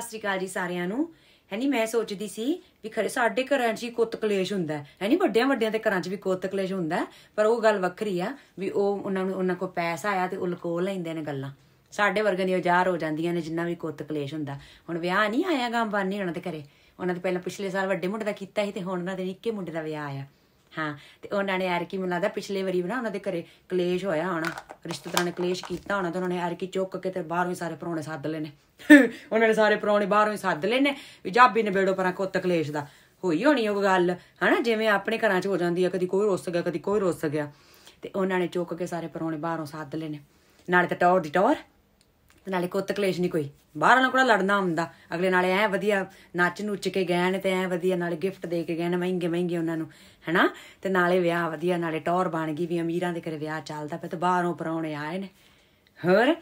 ਸਤਿ ਸ੍ਰੀ ਅਕਾਲ ਜੀ ਸਾਰਿਆਂ ਨੂੰ ਹੈਨੀ ਮੈਂ ਸੋਚਦੀ ਸੀ ਵੀ ਖਰੇ ਸਾਡੇ ਘਰਾਂ 'ਚ ਹੀ ਕੁੱਤ ਕਲੇਸ਼ ਹੁੰਦਾ ਹੈ ਹੈਨੀ ਵੱਡਿਆਂ ਵੱਡਿਆਂ ਦੇ ਘਰਾਂ 'ਚ ਵੀ ਕੁੱਤ ਕਲੇਸ਼ ਹੁੰਦਾ ਪਰ ਉਹ ਗੱਲ ਵੱਖਰੀ ਆ ਵੀ ਉਹ ਉਹਨਾਂ ਨੂੰ ਉਹਨਾਂ ਕੋ ਪੈਸਾ ਆਇਆ ਤੇ ਉਲਕੋ ਲੈਂਦੇ ਨੇ ਗੱਲਾਂ ਸਾਡੇ ਵਰਗਾਂ ਦੀ ਉਜਾਰ ਹੋ ਜਾਂਦੀਆਂ ਨੇ ਜਿੰਨਾ ਵੀ ਕੁੱਤ ਕਲੇਸ਼ ਹੁੰਦਾ ਹੁਣ ਵਿਆਹ ਨਹੀਂ ਆਇਆ ਬਾਨੀ ਉਹਨਾਂ ਦੇ ਘਰੇ ਉਹਨਾਂ ਦੇ ਪਹਿਲਾਂ ਪਿਛਲੇ ਸਾਲ ਵੱਡੇ ਮੁੰਡੇ ਦਾ ਕੀਤਾ ਸੀ ਤੇ ਹੁਣ ਉਹਨਾਂ ਦੇ ਨਿੱਕੇ ਮੁੰਡੇ ਦਾ ਵਿਆਹ ਆਇਆ ਹਾਂ ਤੇ ਉਹਨਾਂ ਨੇ ਯਾਰ ਕੀ ਮੈਨੂੰ ਲੱਗਦਾ ਪਿਛਲੇ ਵਾਰੀ ਨਾ ਉਹਨਾਂ ਦੇ ਘਰੇ ਕਲੇਸ਼ ਹੋਇਆ ਹੋਣਾ ਰਿਸ਼ਤੇਦਾਰਾਂ ਨੇ ਕਲੇਸ਼ ਕੀਤਾ ਹੋਣਾ ਤੇ ਉਹਨਾਂ ਨੇ ਯਾਰ ਕੀ ਚੁੱਕ ਕੇ ਤੇ ਬਾਹਰੋਂ ਹੀ ਸਾਰੇ ਪਰੌਣੇ ਸੱਦ ਲੈਨੇ ਉਹਨਾਂ ਨੇ ਸਾਰੇ ਪਰੌਣੇ ਬਾਹਰੋਂ ਹੀ ਸੱਦ ਲੈਨੇ ਵੀ ਜਾਬੀ ਨੇ ਬੇੜੋ ਪਰਾਂ ਕੁੱਤ ਕਲੇਸ਼ ਦਾ ਹੋਈ ਹੋਣੀ ਉਹ ਗੱਲ ਹਨਾ ਜਿਵੇਂ ਆਪਣੇ ਘਰਾਂ 'ਚ ਹੋ ਜਾਂਦੀ ਆ ਕਦੀ ਕੋਈ ਰੋਸ ਗਿਆ ਕਦੀ ਕੋਈ ਰੋਸ ਗਿਆ ਤੇ ਉਹਨਾਂ ਨੇ ਚੁੱਕ ਕੇ ਸਾਰੇ ਪਰੌਣੇ ਬਾਹਰੋਂ ਸੱਦ ਲੈਨੇ ਨਾਲੇ ਤਾਂ ਟੌਰ ਦੀ ਟੌਰ ਤੇ ਨਾਲੇ ਕੋਤ ਕਲੇਸ਼ ਨਹੀਂ ਕੋਈ ਬਾਹਰ ਨਾਲ ਕੋੜਾ ਲੜਨਾ ਹੁੰਦਾ ਅਗਲੇ ਨਾਲੇ ਐ ਵਧੀਆ ਨੱਚ ਨੁੱਚ ਕੇ ਗਏ ਨੇ ਤੇ ਐ ਵਧੀਆ ਨਾਲੇ ਗਿਫਟ ਦੇ ਕੇ ਗਏ ਨੇ ਮਹਿੰਗੇ ਮਹਿੰਗੇ ਉਹਨਾਂ ਨੂੰ ਹੈਨਾ ਤੇ ਨਾਲੇ ਵਿਆਹ ਵਧੀਆ ਨਾਲੇ ਟੌਰ ਬਣ ਗਈ ਵੀ ਅਮੀਰਾਂ ਦੇ ਘਰੇ ਵਿਆਹ ਚੱਲਦਾ ਪਿਆ ਤੇ ਬਾਹਰੋਂ ਪਰੌਣੇ ਆਏ ਨੇ ਹੋਰ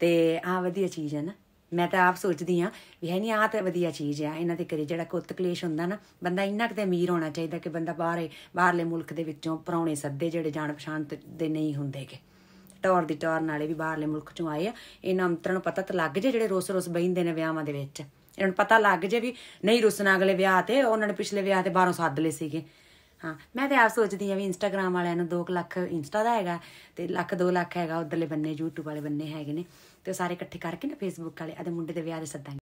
ਤੇ ਆ ਵਧੀਆ ਚੀਜ਼ ਹੈ ਨਾ ਮੈਂ ਤਾਂ ਆਪ ਸੋਚਦੀ ਆ ਵੀ ਹੈ ਨਹੀਂ ਆ ਤਾਂ ਵਧੀਆ ਚੀਜ਼ ਆ ਇਹਨਾਂ ਦੇ ਘਰੇ ਜਿਹੜਾ ਕੁੱਤ ਕਲੇਸ਼ ਹੁੰਦਾ ਨਾ ਬੰਦਾ ਇੰਨਾ ਕਿਤੇ ਅਮੀਰ ਹੋਣਾ ਚਾਹੀਦਾ ਕਿ ਬੰਦਾ ਬਾਹਰੇ ਬਾਹਰਲੇ ਮੁਲਕ ਦੇ ਵਿੱਚੋਂ ਪਰੌਣੇ ਸੱਦੇ ਜਿਹੜੇ ਜਾਣ ਪਛਾਣ ਦੇ ਨਹੀਂ ਹੁੰਦੇਗੇ ਟੌਰ ਦੀ ਟੌਰ ਨਾਲੇ ਵੀ ਬਾਹਰਲੇ ਮੁਲਕ ਚੋਂ ਆਏ ਆ ਇਹਨਾਂ ਅੰਤਰਾਂ ਨੂੰ ਪਤਾ ਤਾਂ ਲੱਗ ਜੇ ਜਿਹੜੇ ਰੋਸ-ਰੋਸ ਬਹਿੰਦੇ ਨੇ ਵਿਆਹਾਂ ਦੇ ਵਿੱਚ ਇਹਨਾਂ ਨੂੰ ਪਤਾ ਲੱਗ ਜੇ ਵੀ ਨਹੀਂ ਰੁਸਣਾ ਅਗਲੇ ਵਿਆਹ ਤੇ ਉਹਨਾਂ ਨੇ ਪਿਛਲੇ ਵਿਆਹ ਤੇ ਬਾਹਰੋਂ ਸੱਦ ਲਏ ਸੀਗੇ ਹਾਂ ਮੈਂ ਤੇ ਆਪ ਸੋਚਦੀ ਆ ਵੀ ਇੰਸਟਾਗ੍ਰam ਵਾਲਿਆਂ ਨੂੰ 2 ਲੱਖ ਇੰਸਟਾ ਦਾ ਹੈਗਾ ਤੇ ਲੱਖ 2 ਲੱਖ ਹੈਗਾ ਉਧਰਲੇ ਬੰਨੇ YouTube ਵਾਲੇ ਬੰਨੇ ਹੈਗੇ ਨੇ ਤੇ ਸਾਰੇ ਇਕੱਠੇ ਕਰਕੇ ਨਾ Facebook ਵਾਲੇ ਆਦੇ ਮੁੰਡੇ ਦੇ ਵਿਆਹ ਦੇ ਸੱਦਾਂਗੇ